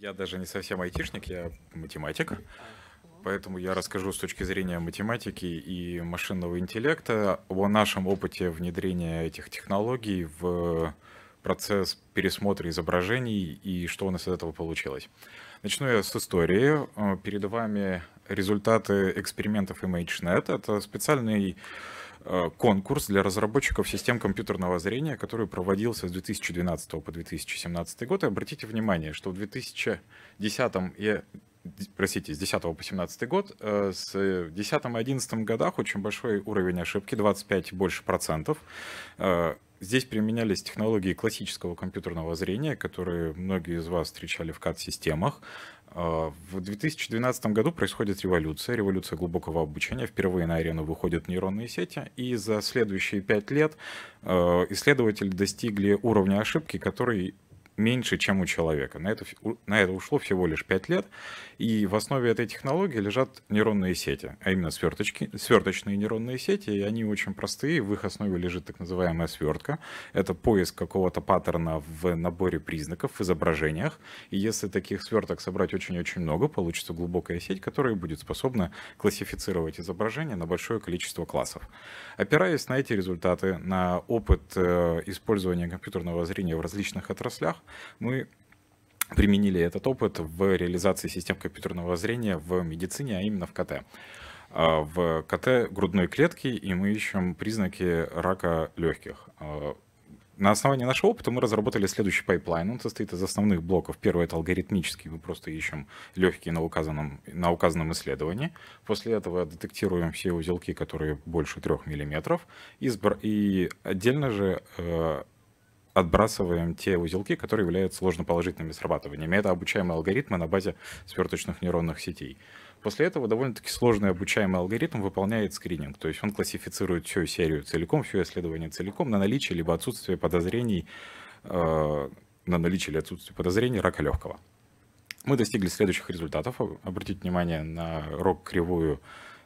Я даже не совсем айтишник, я математик. Поэтому я расскажу с точки зрения математики и машинного интеллекта о нашем опыте внедрения этих технологий в процесс пересмотра изображений и что у нас из этого получилось. Начну я с истории. Перед вами результаты экспериментов ImageNet. Это специальный Э, конкурс для разработчиков систем компьютерного зрения, который проводился с 2012 по 2017 год. И обратите внимание, что в 2010 и простите, с 10 по 17 год, э, с 10 и 11 годах очень большой уровень ошибки, 25 больше процентов. Э, здесь применялись технологии классического компьютерного зрения, которые многие из вас встречали в CAD-системах. А, в 2012 году происходит революция, революция глубокого обучения. Впервые на арену выходят нейронные сети, и за следующие пять лет а, исследователи достигли уровня ошибки, который меньше, чем у человека. На это, на это ушло всего лишь 5 лет, и в основе этой технологии лежат нейронные сети, а именно сверточки, сверточные нейронные сети, и они очень простые, в их основе лежит так называемая свертка. Это поиск какого-то паттерна в наборе признаков, в изображениях, и если таких сверток собрать очень-очень много, получится глубокая сеть, которая будет способна классифицировать изображения на большое количество классов. Опираясь на эти результаты, на опыт э, использования компьютерного зрения в различных отраслях, мы применили этот опыт в реализации систем компьютерного зрения в медицине, а именно в КТ. А, в КТ грудной клетки, и мы ищем признаки рака легких. А, на основании нашего опыта мы разработали следующий пайплайн. Он состоит из основных блоков. Первый — это алгоритмический. Мы просто ищем легкие на указанном, на указанном исследовании. После этого детектируем все узелки, которые больше 3 мм. И, сбор... и отдельно же э, отбрасываем те узелки, которые являются сложноположительными срабатываниями. Это обучаемые алгоритмы на базе сверточных нейронных сетей. После этого довольно-таки сложный обучаемый алгоритм выполняет скрининг, то есть он классифицирует всю серию целиком, все исследование целиком на наличие либо отсутствие подозрений, э, на наличие или отсутствие подозрений рака легкого. Мы достигли следующих результатов. Обратите внимание на рок-кривую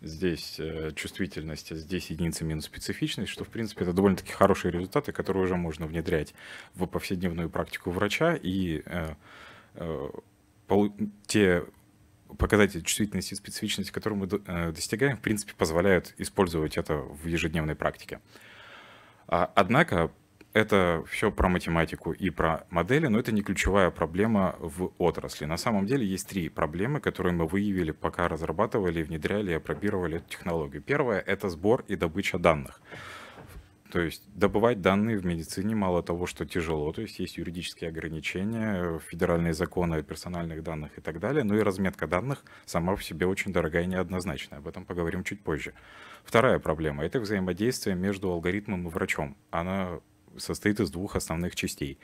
здесь э, чувствительность, а здесь единица минус специфичность, что, в принципе, это довольно-таки хорошие результаты, которые уже можно внедрять в повседневную практику врача, и э, э, те показатели чувствительности и специфичности, которые мы достигаем, в принципе, позволяют использовать это в ежедневной практике. А, однако это все про математику и про модели, но это не ключевая проблема в отрасли. На самом деле есть три проблемы, которые мы выявили, пока разрабатывали, внедряли и апробировали эту технологию. Первое — это сбор и добыча данных. То есть добывать данные в медицине мало того, что тяжело, то есть есть юридические ограничения, федеральные законы о персональных данных и так далее, но и разметка данных сама в себе очень дорогая и неоднозначная, об этом поговорим чуть позже. Вторая проблема – это взаимодействие между алгоритмом и врачом. Она состоит из двух основных частей.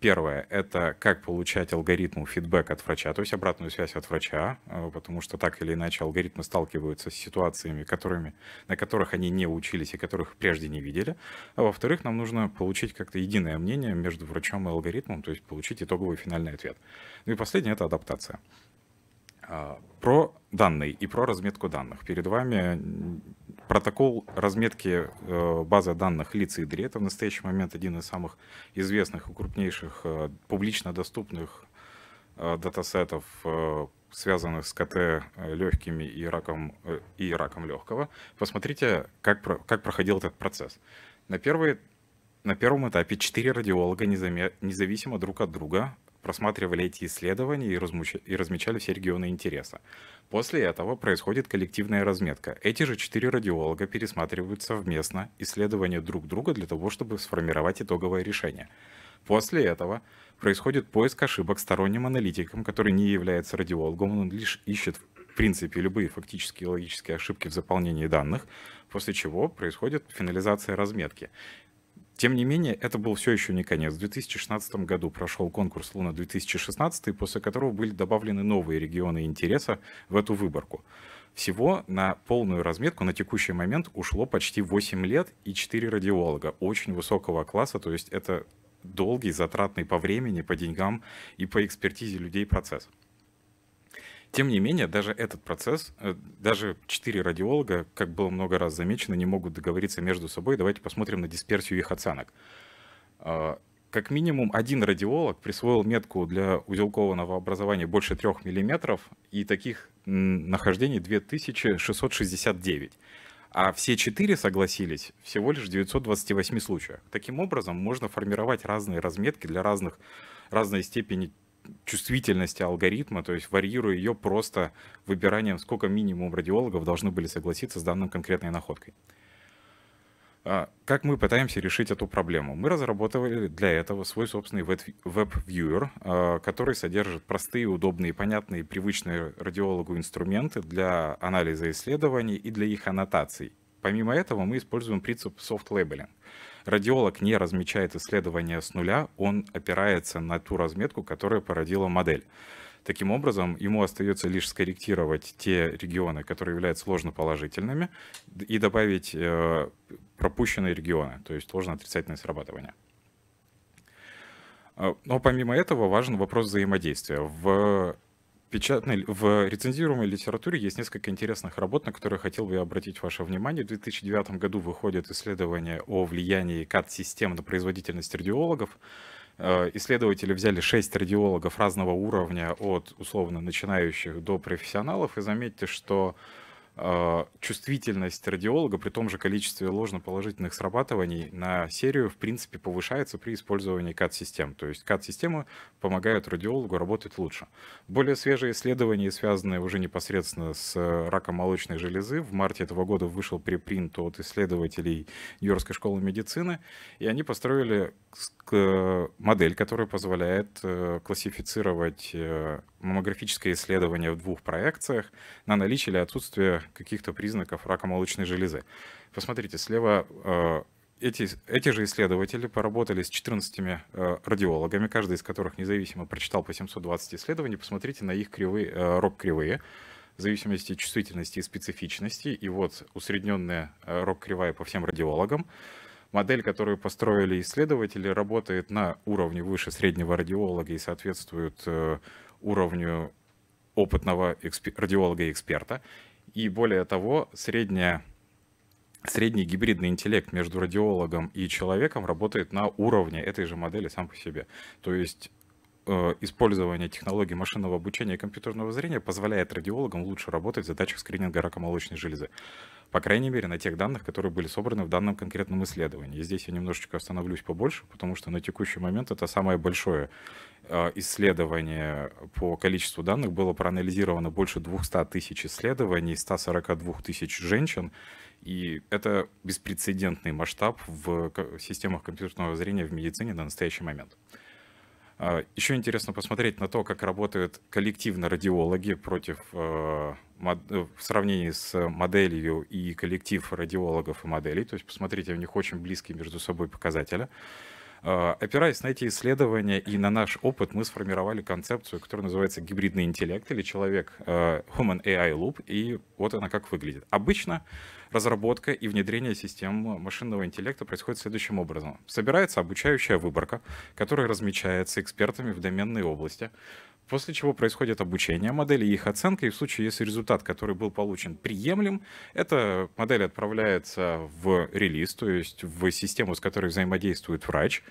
Первое – это как получать алгоритму фидбэк от врача, то есть обратную связь от врача, э, потому что так или иначе алгоритмы сталкиваются с ситуациями, которыми, на которых они не учились и которых прежде не видели. А во-вторых, нам нужно получить как-то единое мнение между врачом и алгоритмом, то есть получить итоговый финальный ответ. Ну и последнее – это адаптация. А, про данные и про разметку данных. Перед вами Протокол разметки э, базы данных лиц и IDRI — это в настоящий момент один из самых известных и крупнейших э, публично доступных э, датасетов, связанных с КТ легкими и раком, и раком легкого. Посмотрите, как, как проходил этот процесс. На, первый, на первом этапе четыре радиолога независимо друг от друга просматривали эти исследования и, размуч... и размечали все регионы интереса. После этого происходит коллективная разметка. Эти же четыре радиолога пересматривают совместно исследования друг друга для того, чтобы сформировать итоговое решение. После этого происходит поиск ошибок сторонним аналитиком, который не является радиологом, он лишь ищет в принципе любые фактические и логические ошибки в заполнении данных, после чего происходит финализация разметки. Тем не менее, это был все еще не конец. В 2016 году прошел конкурс «Луна-2016», после которого были добавлены новые регионы интереса в эту выборку. Всего на полную разметку на текущий момент ушло почти 8 лет и 4 радиолога очень высокого класса, то есть это долгий, затратный по времени, по деньгам и по экспертизе людей процесс. Тем не менее, даже этот процесс, э, даже четыре радиолога, как было много раз замечено, не могут договориться между собой. Давайте посмотрим на дисперсию их оценок. А, как минимум один радиолог присвоил метку для узелкованного образования больше 3 мм, и таких нахождений 2669. А все четыре согласились всего лишь в 928 случаях. Таким образом, можно формировать разные разметки для разных, разной степени чувствительности алгоритма, то есть варьируя ее просто выбиранием, сколько минимум радиологов должны были согласиться с данной конкретной находкой. А, как мы пытаемся решить эту проблему? Мы разработали для этого свой собственный веб-вьюер, а, который содержит простые, удобные, понятные, привычные радиологу инструменты для анализа исследований и для их аннотаций. Помимо этого мы используем принцип soft labeling. Радиолог не размечает исследование с нуля, он опирается на ту разметку, которая породила модель. Таким образом, ему остается лишь скорректировать те регионы, которые являются сложно и добавить э, пропущенные регионы, то есть сложно отрицательное срабатывание. Э, но помимо этого важен вопрос взаимодействия. В печатной, в рецензируемой литературе есть несколько интересных работ, на которые хотел бы я обратить ваше внимание. В 2009 году выходит исследование о влиянии КАТ-систем на производительность радиологов. Э, исследователи взяли 6 радиологов разного уровня, от условно начинающих до профессионалов, и заметьте, что Э, чувствительность радиолога при том же количестве ложноположительных срабатываний на серию, в принципе, повышается при использовании CAD-систем. То есть CAD-системы помогают радиологу работать лучше. Более свежие исследования, связанные уже непосредственно с раком молочной железы, в марте этого года вышел препринт от исследователей йоркской школы медицины, и они построили модель, которая позволяет э, классифицировать э, маммографическое исследование в двух проекциях на наличие или отсутствие каких-то признаков рака молочной железы. Посмотрите, слева э, эти, эти же исследователи поработали с 14 э, радиологами, каждый из которых независимо прочитал по 720 исследований. Посмотрите на их кривые, э, рок-кривые в зависимости от чувствительности и специфичности. И вот усредненная э, рок-кривая по всем радиологам. Модель, которую построили исследователи, работает на уровне выше среднего радиолога и соответствует уровню опытного экспер- радиолога-эксперта. И более того, средняя, средний гибридный интеллект между радиологом и человеком работает на уровне этой же модели сам по себе. То есть Э, использование технологий машинного обучения и компьютерного зрения позволяет радиологам лучше работать в задачах скрининга рака молочной железы. По крайней мере, на тех данных, которые были собраны в данном конкретном исследовании. И здесь я немножечко остановлюсь побольше, потому что на текущий момент это самое большое э, исследование по количеству данных. Было проанализировано больше 200 тысяч исследований, 142 тысяч женщин. И это беспрецедентный масштаб в системах компьютерного зрения в медицине на настоящий момент. А, Еще интересно посмотреть на то, как работают коллективно радиологи против э, э, в сравнении с моделью и коллектив радиологов и моделей. То есть посмотрите, у них очень близкие между собой показатели. А, опираясь на эти исследования и на наш опыт, мы сформировали концепцию, которая называется гибридный интеллект или человек а, Human AI Loop, и вот она как выглядит. Обычно разработка и внедрение систем машинного интеллекта происходит следующим образом. Собирается обучающая выборка, которая размечается экспертами в доменной области, После чего происходит обучение моделей, их оценка, и в случае, если результат, который был получен, приемлем, эта модель отправляется в релиз, то есть в систему, с которой взаимодействует врач.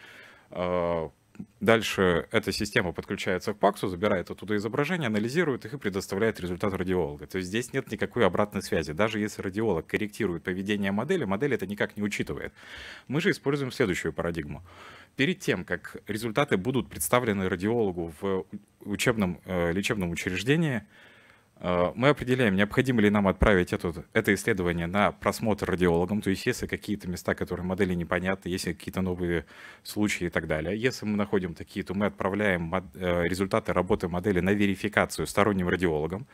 А, дальше эта система подключается к ПАКСу, забирает оттуда изображение, анализирует их и предоставляет результат радиолога. То есть здесь нет никакой обратной связи. Даже если радиолог корректирует поведение модели, модель это никак не учитывает. Мы же используем следующую парадигму перед тем, как результаты будут представлены радиологу в учебном, э, лечебном учреждении, э, мы определяем, необходимо ли нам отправить это, это исследование на просмотр радиологом, то есть если какие-то места, которые модели непонятны, если какие-то новые случаи и так далее. Если мы находим такие, то мы отправляем э, результаты работы модели на верификацию сторонним радиологом,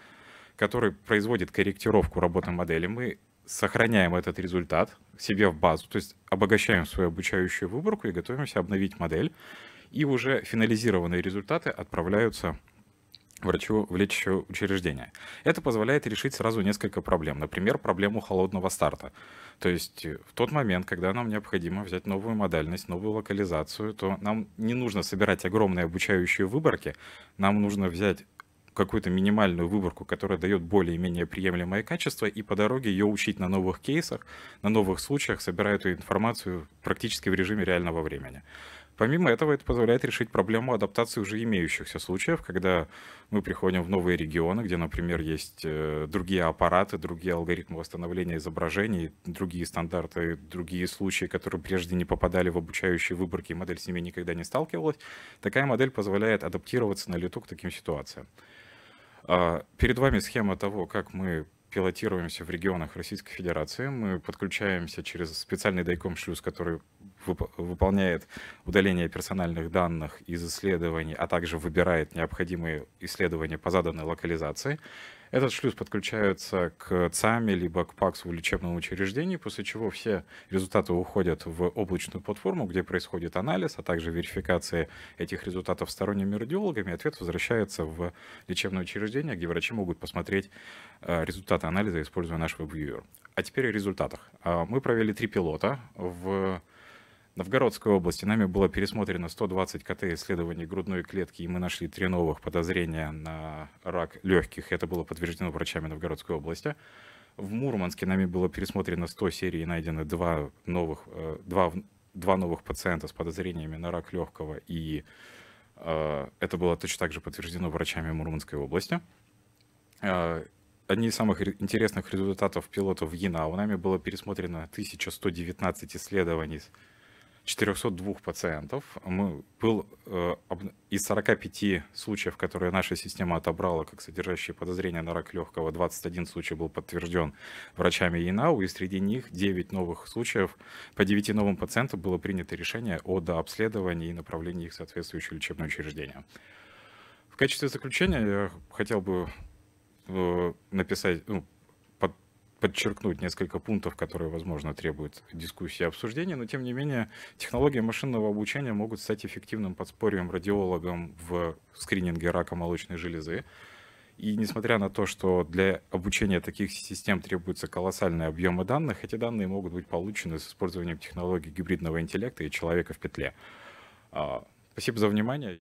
который производит корректировку работы модели. Мы сохраняем этот результат себе в базу, то есть обогащаем свою обучающую выборку и готовимся обновить модель. И уже финализированные результаты отправляются врачу в лечащее учреждение. Это позволяет решить сразу несколько проблем. Например, проблему холодного старта. То есть в тот момент, когда нам необходимо взять новую модальность, новую локализацию, то нам не нужно собирать огромные обучающие выборки, нам нужно взять какую-то минимальную выборку, которая дает более-менее приемлемое качество, и по дороге ее учить на новых кейсах, на новых случаях, собирая эту информацию практически в режиме реального времени. Помимо этого, это позволяет решить проблему адаптации уже имеющихся случаев, когда мы приходим в новые регионы, где, например, есть э, другие аппараты, другие алгоритмы восстановления изображений, другие стандарты, другие случаи, которые прежде не попадали в обучающие выборки, и модель с ними никогда не сталкивалась. Такая модель позволяет адаптироваться на лету к таким ситуациям. А, перед вами схема того, как мы пилотируемся в регионах Российской Федерации. Мы подключаемся через специальный дайком-шлюз, который выполняет удаление персональных данных из исследований, а также выбирает необходимые исследования по заданной локализации. Этот шлюз подключается к ЦАМе либо к ПАКСу в лечебном учреждении, после чего все результаты уходят в облачную платформу, где происходит анализ, а также верификация этих результатов сторонними радиологами. Ответ возвращается в лечебное учреждение, где врачи могут посмотреть э, результаты анализа, используя наш веб-вьюер. А теперь о результатах. А, мы провели три пилота в Новгородской области нами было пересмотрено 120 КТ-исследований грудной клетки, и мы нашли три новых подозрения на рак легких. Это было подтверждено врачами Новгородской области. В Мурманске нами было пересмотрено 100 серий и найдено два новых, э, два, два новых пациента с подозрениями на рак легкого, и э, это было точно так же подтверждено врачами Мурманской области. Э, одни из самых интересных результатов пилотов в Янау нами было пересмотрено 1119 исследований 402 пациентов. Мы был э, из 45 случаев, которые наша система отобрала как содержащие подозрения на рак легкого, 21 случай был подтвержден врачами ЕНАУ, и среди них 9 новых случаев. По 9 новым пациентам было принято решение о дообследовании и направлении их в соответствующее лечебное учреждение. В качестве заключения я хотел бы э, написать, ну, подчеркнуть несколько пунктов, которые, возможно, требуют дискуссии и обсуждения, но, тем не менее, технологии машинного обучения могут стать эффективным подспорьем радиологам в скрининге рака молочной железы. И несмотря на то, что для обучения таких систем требуются колоссальные объемы данных, эти данные могут быть получены с использованием технологий гибридного интеллекта и человека в петле. А, спасибо за внимание.